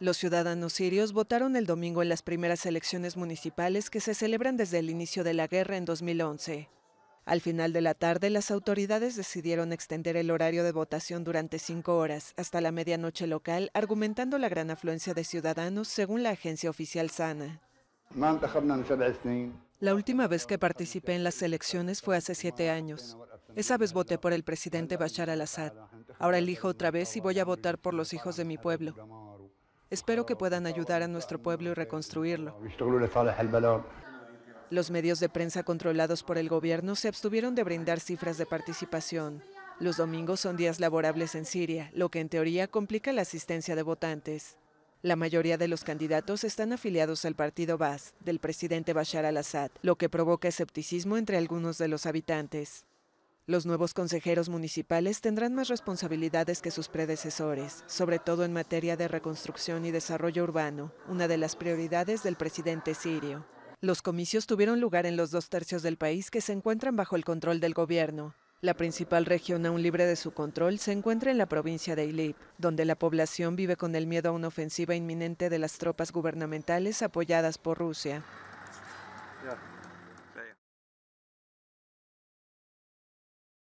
Los ciudadanos sirios votaron el domingo en las primeras elecciones municipales que se celebran desde el inicio de la guerra en 2011. Al final de la tarde, las autoridades decidieron extender el horario de votación durante cinco horas hasta la medianoche local, argumentando la gran afluencia de ciudadanos, según la agencia oficial SANA. La última vez que participé en las elecciones fue hace siete años. Esa vez voté por el presidente Bashar al-Assad. Ahora elijo otra vez y voy a votar por los hijos de mi pueblo. Espero que puedan ayudar a nuestro pueblo y reconstruirlo. Los medios de prensa controlados por el gobierno se abstuvieron de brindar cifras de participación. Los domingos son días laborables en Siria, lo que en teoría complica la asistencia de votantes. La mayoría de los candidatos están afiliados al partido Baas del presidente Bashar al-Assad, lo que provoca escepticismo entre algunos de los habitantes. Los nuevos consejeros municipales tendrán más responsabilidades que sus predecesores, sobre todo en materia de reconstrucción y desarrollo urbano, una de las prioridades del presidente sirio. Los comicios tuvieron lugar en los dos tercios del país que se encuentran bajo el control del gobierno. La principal región aún libre de su control se encuentra en la provincia de Ilip, donde la población vive con el miedo a una ofensiva inminente de las tropas gubernamentales apoyadas por Rusia.